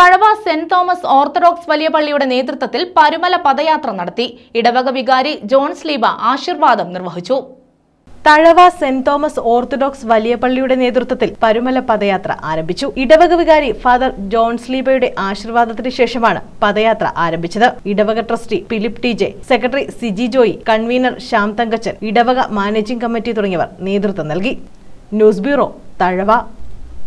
കഴവ saint Thomas orthodox വലിയ പള്ളിയുടെ നേതൃത്വത്തിൽ പരുമല പദയാത്ര നടത്തി ഇടവക വികാരി ജോൺ സ്ലീബ ആശീർവാദം നിർവഹിച്ചു തഴവ സെന്റ് തോമസ് ഓർത്തഡോക്സ് വലിയ പള്ളിയുടെ നേതൃത്വത്തിൽ പരുമല പദയാത്ര ആരംഭിച്ചു ഇടവക വികാരി ഫാദർ ജോൺ സ്ലീബയുടെ ആശീർവാദത്തിന് ശേഷമാണ് പദയാത്ര ആരംഭിച്ചത് ഇടവക trustee Philip T J secretary Siji Joy convener Shyam Thankachan ഇടവക മാനേജിംഗ് കമ്മിറ്റി തുടങ്ങിയവർ നേതൃത്വം നൽകി ന്യൂസ് ബ്യൂറോ തഴവ